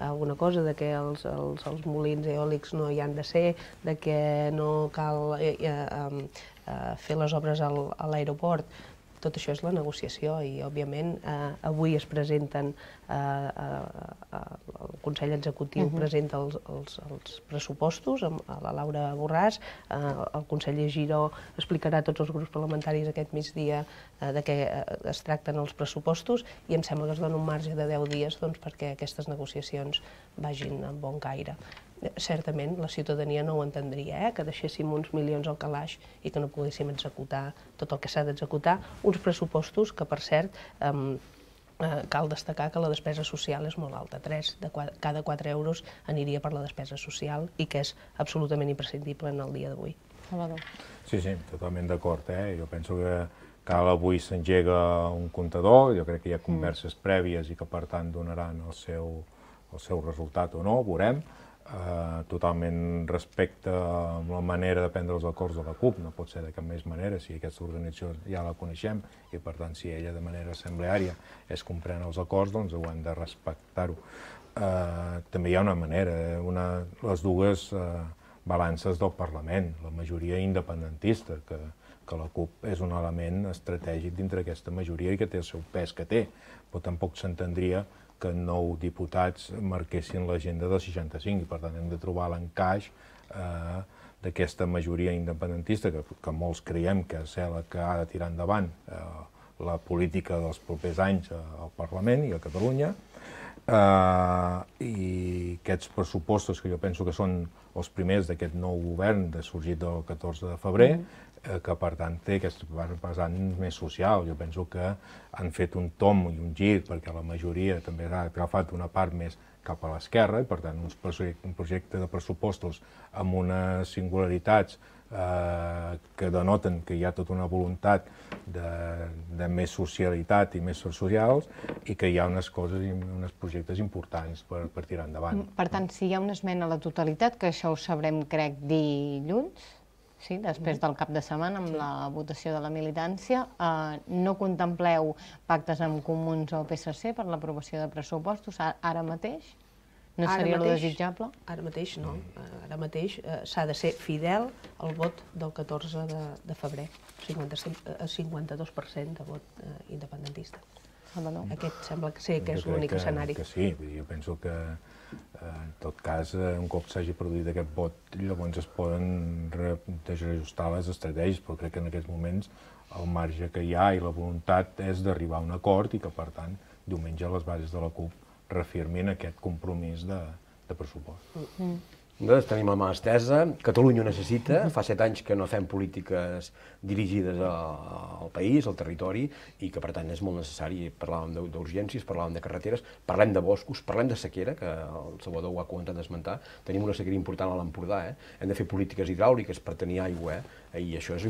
alguna cosa, de que els, els, els molins eòlics no hi han de ser, de que no cal eh, uh, eh, fer les obres al, a l'aeroport, tot això és la negociació i, òbviament, eh, avui es presenten Eh, eh, eh, el Consell Executiu uh -huh. presenta els, els, els pressupostos amb la Laura Borràs, el conseller Giró explicarà a tots els grups parlamentaris aquest migdia de què es tracten els pressupostos i em sembla que es dona un marge de 10 dies doncs, perquè aquestes negociacions vagin en bon caire certament la ciutadania no ho entendria, eh? que deixéssim uns milions al calaix i que no poguéssim executar tot el que s'ha d'executar, uns pressupostos que, per cert, eh, eh, cal destacar que la despesa social és molt alta. 3 de 4, cada 4 euros aniria per la despesa social i que és absolutament imprescindible en el dia d'avui. Salvador. Sí, sí, totalment d'acord. Eh? Jo penso que cal avui s'engega un comptador, jo crec que hi ha mm. converses prèvies i que per tant donaran el seu, el seu resultat o no, veurem, eh, totalment respecte a la manera de prendre els acords de la CUP, no pot ser de cap més manera, si aquesta organització ja la coneixem i per tant si ella de manera assembleària es comprèn els acords, doncs ho hem de respectar-ho. Eh, també hi ha una manera, eh, una, les dues eh, balances del Parlament, la majoria independentista, que, que la CUP és un element estratègic dintre aquesta majoria i que té el seu pes que té, però tampoc s'entendria que nou diputats marquessin l'agenda del 65 i per tant hem de trobar l'encaix eh, d'aquesta majoria independentista que, que molts creiem que és la que ha de tirar endavant eh, la política dels propers anys al Parlament i a Catalunya eh, i aquests pressupostos que jo penso que són els primers d'aquest nou govern de sorgit del 14 de febrer mm Eh, que per tant té aquest vessant més social. Jo penso que han fet un tom i un gir perquè la majoria també ha agafat una part més cap a l'esquerra i per tant uns un projecte de pressupostos amb unes singularitats eh, que denoten que hi ha tota una voluntat de, de més socialitat i més socials i que hi ha unes coses i uns projectes importants per, per tirar endavant. Per tant, si hi ha una esmena a la totalitat, que això ho sabrem, crec, dilluns? sí, després del cap de setmana amb sí. la votació de la militància. Eh, no contempleu pactes amb comuns o PSC per l'aprovació de pressupostos ara mateix? No ara seria mateix, desitjable? Ara mateix no. Eh, ara mateix eh, s'ha de ser fidel al vot del 14 de, de febrer, 55, 52% eh, de vot eh, independentista. no. Aquest sembla que, sí, que és l'únic escenari. Que sí, jo penso que Eh, en tot cas, eh, un cop s'hagi produït aquest vot, llavors es poden reajustar les estratègies, però crec que en aquests moments el marge que hi ha i la voluntat és d'arribar a un acord i que, per tant, diumenge les bases de la CUP reafirmin aquest compromís de, de pressupost. Mm -hmm. Nosaltres tenim la mà estesa, Catalunya ho necessita, fa set anys que no fem polítiques dirigides a, al país, al territori, i que per tant és molt necessari. Parlàvem d'urgències, parlàvem de carreteres, parlem de boscos, parlem de sequera, que el Salvador ho ha comentat d'esmentar, tenim una sequera important a l'Empordà, eh? hem de fer polítiques hidràuliques per tenir aigua, eh? i això és,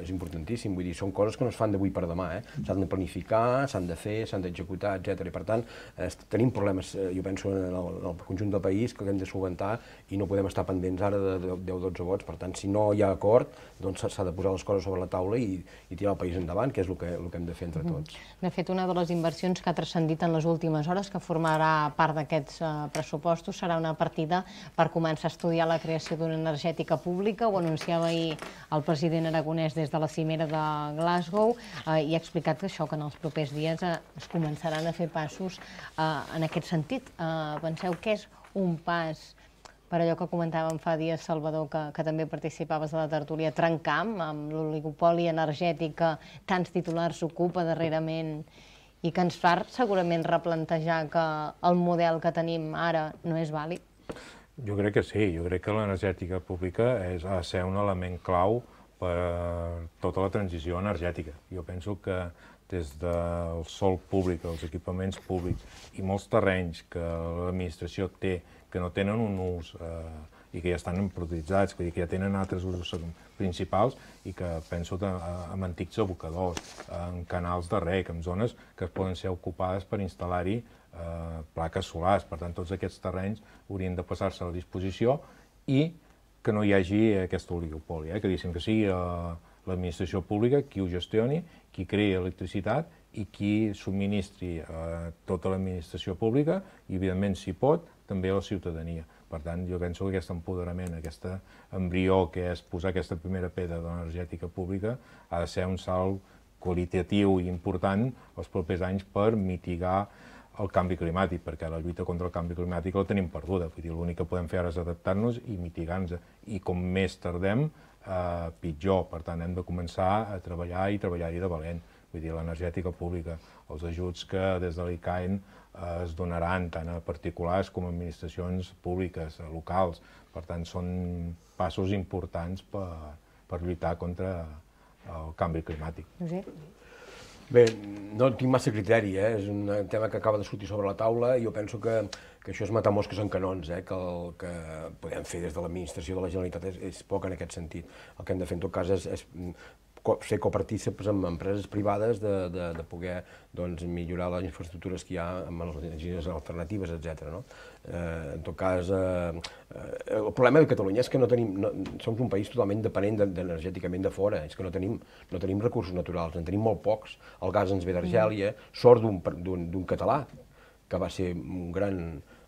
és importantíssim, vull dir, són coses que no es fan d'avui per demà, eh? s'han de planificar, s'han de fer, s'han d'executar, etc. I per tant, eh, tenim problemes, eh, jo penso, en el, en el conjunt del país que hem de solventar i no podem estar pendents ara de 10-12 vots, per tant, si no hi ha acord, doncs s'ha de posar les coses sobre sobre la taula i, i tirar el país endavant, que és el que, el que hem de fer entre tots. De fet, una de les inversions que ha transcendit en les últimes hores, que formarà part d'aquests eh, pressupostos, serà una partida per començar a estudiar la creació d'una energètica pública, ho anunciava ahir el president Aragonès des de la cimera de Glasgow, eh, i ha explicat que això, que en els propers dies eh, es començaran a fer passos eh, en aquest sentit. Eh, penseu que és un pas per allò que comentàvem fa dies, Salvador, que, que també participaves a la tertúlia Trencam, amb l'oligopoli energètic que tants titulars ocupa darrerament i que ens fa segurament replantejar que el model que tenim ara no és vàlid? Jo crec que sí, jo crec que l'energètica pública és, ha de ser un element clau per tota la transició energètica. Jo penso que des del sol públic, els equipaments públics i molts terrenys que l'administració té que no tenen un ús eh, i que ja estan productitzats, vull dir, que ja tenen altres usos principals i que penso de, en antics abocadors, en canals de rec, en zones que poden ser ocupades per instal·lar-hi eh, plaques solars. Per tant, tots aquests terrenys haurien de passar-se a la disposició i que no hi hagi aquest oligopoli, eh? que diguéssim que sigui eh, l'administració pública qui ho gestioni, qui creï electricitat i qui subministri a eh, tota l'administració pública i, evidentment, si pot, també a la ciutadania. Per tant, jo penso que aquest empoderament, aquest embrió que és posar aquesta primera pedra de l'energètica pública ha de ser un salt qualitatiu i important els propers anys per mitigar el canvi climàtic, perquè la lluita contra el canvi climàtic la tenim perduda. Vull dir, l'únic que podem fer ara és adaptar-nos i mitigar-nos. I com més tardem, eh, pitjor. Per tant, hem de començar a treballar i treballar-hi de valent vull dir, l'energètica pública, els ajuts que des de l'ICAEN eh, es donaran tant a particulars com a administracions públiques, locals. Per tant, són passos importants per, per lluitar contra el canvi climàtic. Josep? Bé, no tinc massa criteri, eh? és un tema que acaba de sortir sobre la taula i jo penso que, que això és matar mosques en canons, eh? que el que podem fer des de l'administració de la Generalitat és, és poc en aquest sentit. El que hem de fer en tot cas és, és ser copartíceps amb empreses privades de, de, de poder doncs, millorar les infraestructures que hi ha amb les energies alternatives, etc. No? Eh, en tot cas, eh, eh, el problema de Catalunya és que no tenim, no, som un país totalment depenent d'energèticament de, energèticament de fora, és que no tenim, no tenim recursos naturals, en tenim molt pocs, el gas ens ve d'Argèlia, sort d'un català, que va ser un gran,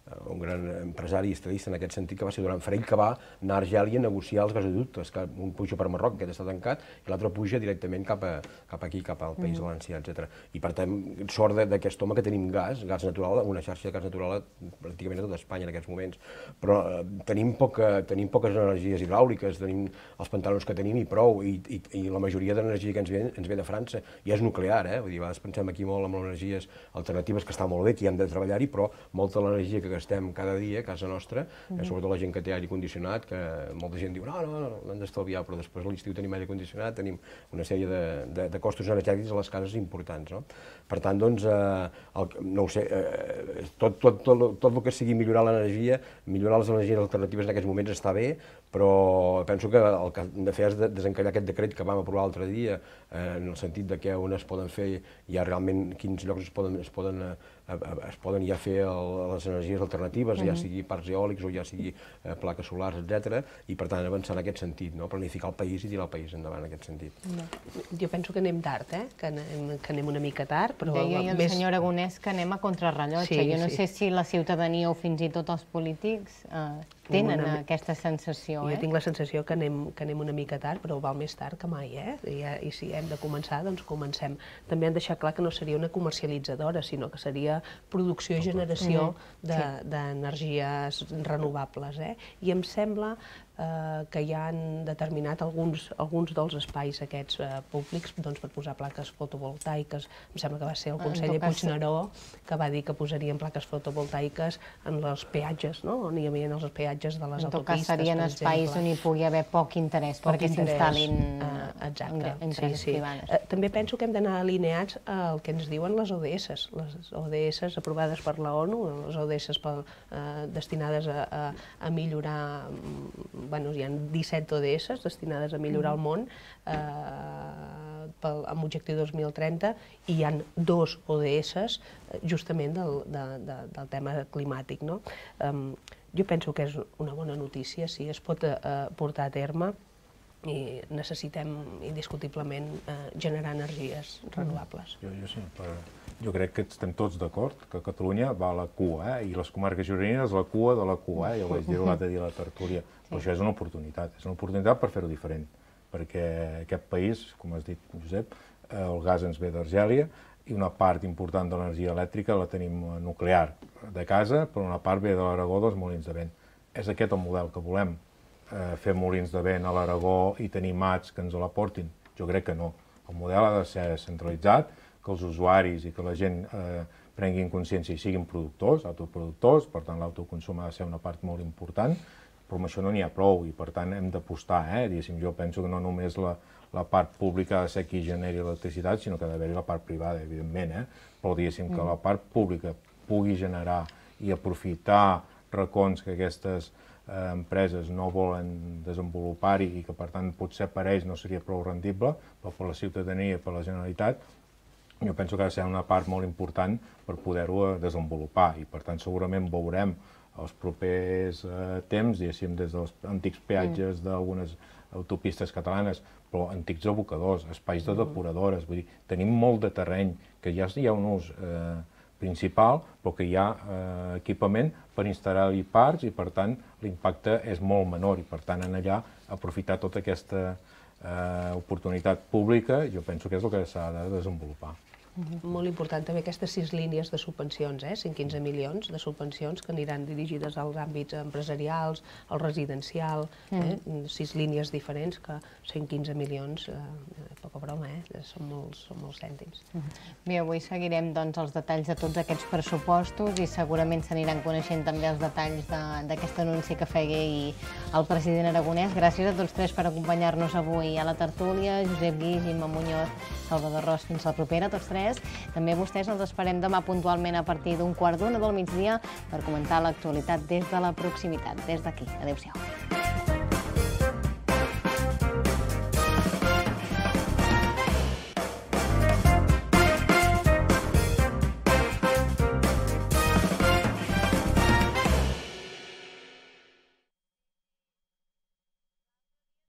Eh, un gran empresari i estadista en aquest sentit, que va ser Durant Farell, que va anar a Argèlia a negociar els gasoductes, que un puja per Marroc, aquest està tancat, i l'altre puja directament cap, a, cap aquí, cap al País mm -hmm. Valencià, etc. I per tant, sort d'aquest home que tenim gas, gas natural, una xarxa de gas natural pràcticament a tot Espanya en aquests moments, però eh, tenim, poca, tenim poques energies hidràuliques, tenim els pantalons que tenim i prou, i, i, i la majoria d'energia que ens ve, ens ve de França, i és nuclear, eh? Vull dir, a vegades pensem aquí molt en energies alternatives, que està molt bé, que hi hem de treballar-hi, però molta de l'energia que gastem cada dia a casa nostra, mm -hmm. sobretot la gent que té aire condicionat, que molta gent diu, no, no, no, l'hem d'estalviar, però després a l'estiu tenim aire condicionat, tenim una sèrie de, de, de costos energètics a les cases importants. No? Per tant, doncs, eh, el, no ho sé, eh, tot, tot, tot, tot el que sigui millorar l'energia, millorar les energies alternatives en aquests moments està bé, però penso que el que hem de fer és desencallar aquest decret que vam aprovar l'altre dia, eh, en el sentit de que on es poden fer, hi ha realment quins llocs es poden, es poden eh, es poden ja fer el, les energies alternatives, uh -huh. ja sigui parcs eòlics o ja sigui eh, plaques solars, etc. i per tant avançar en aquest sentit, no? planificar el país i tirar el país endavant en aquest sentit. No. Jo penso que anem tard, eh? que, anem, que anem una mica tard, però... Deia el més... senyor Aragonès que anem a contrarrellotge. Sí, jo no sí. sé si la ciutadania o fins i tot els polítics eh, Tenen una... aquesta sensació, jo eh? Jo tinc la sensació que anem, que anem una mica tard, però val més tard que mai, eh? I, eh, I si hem de començar, doncs comencem. També han deixat clar que no seria una comercialitzadora, sinó que seria producció i generació d'energies mm-hmm. de, sí. renovables, eh? I em sembla Eh, que hi han determinat alguns, alguns dels espais aquests eh, públics doncs, per posar plaques fotovoltaiques. Em sembla que va ser el ah, conseller Puigneró que va dir que posarien plaques fotovoltaiques en els peatges, no? on hi havia els peatges de les autopistes, En tot cas, serien espais on hi pugui haver poc interès poc perquè s'instal·lin eh, exacte, empreses sí, sí. privades. Eh, també penso que hem d'anar alineats al que ens diuen les ODS, les ODS aprovades per la ONU, les ODS per, eh, destinades a, a, a millorar bueno, hi ha 17 ODS destinades a millorar el món eh, pel, amb objectiu 2030 i hi ha dos ODS eh, justament del, de, de, del tema climàtic. No? Um, jo penso que és una bona notícia si es pot eh, portar a terme i necessitem indiscutiblement eh, generar energies renovables. Jo, jo però Jo crec que estem tots d'acord que Catalunya va a la cua, eh? i les comarques gironines la cua de la cua, eh? ja ho vaig dir l'altre dia a la tertúlia. Sí. Però això és una oportunitat, és una oportunitat per fer-ho diferent, perquè aquest país, com has dit, Josep, eh, el gas ens ve d'Argèlia i una part important de l'energia elèctrica la tenim eh, nuclear de casa, però una part ve de l'Aragó dels molins de vent. És aquest el model que volem, eh, fer molins de vent a l'Aragó i tenir mats que ens la portin. Jo crec que no. El model ha de ser centralitzat, que els usuaris i que la gent eh, prenguin consciència i siguin productors, autoproductors, per tant l'autoconsum ha de ser una part molt important, però amb això no n'hi ha prou i per tant hem d'apostar, eh? diguéssim, jo penso que no només la, la part pública ha de ser qui generi electricitat, sinó que ha d'haver-hi la part privada, evidentment, eh? però diguéssim mm. que la mm. part pública pugui generar i aprofitar racons que aquestes eh, empreses no volen desenvolupar i que per tant potser per ells no seria prou rendible, però per la ciutadania i per la Generalitat, jo penso que ha de ser una part molt important per poder-ho desenvolupar i per tant segurament veurem els propers eh, temps, diguéssim, des dels antics mm. peatges mm. d'algunes autopistes catalanes, però antics abocadors, espais de mm. depuradores, vull dir, tenim molt de terreny, que ja hi ha un ús eh, principal, però que hi ha eh, equipament per instal·lar-hi parcs i, per tant, l'impacte és molt menor i, per tant, en allà aprofitar tota aquesta eh, oportunitat pública, jo penso que és el que s'ha de desenvolupar. -huh. Molt important també aquestes sis línies de subvencions, eh? 115 milions de subvencions que aniran dirigides als àmbits empresarials, al residencial, uh -huh. eh? Mm. Mm, sis línies diferents que 115 milions, eh, eh, poca broma, eh? eh? són, molts, són molts cèntims. Uh -huh. Bé, avui seguirem doncs, els detalls de tots aquests pressupostos i segurament s'aniran coneixent també els detalls d'aquest de, anunci que feia el president Aragonès. Gràcies a tots tres per acompanyar-nos avui a la tertúlia. Josep Guix, Imma Muñoz, Salvador Ros, fins la propera, tots tres. Penedès. També vostès els esperem demà puntualment a partir d'un quart d'una del migdia per comentar l'actualitat des de la proximitat, des d'aquí. Adéu-siau.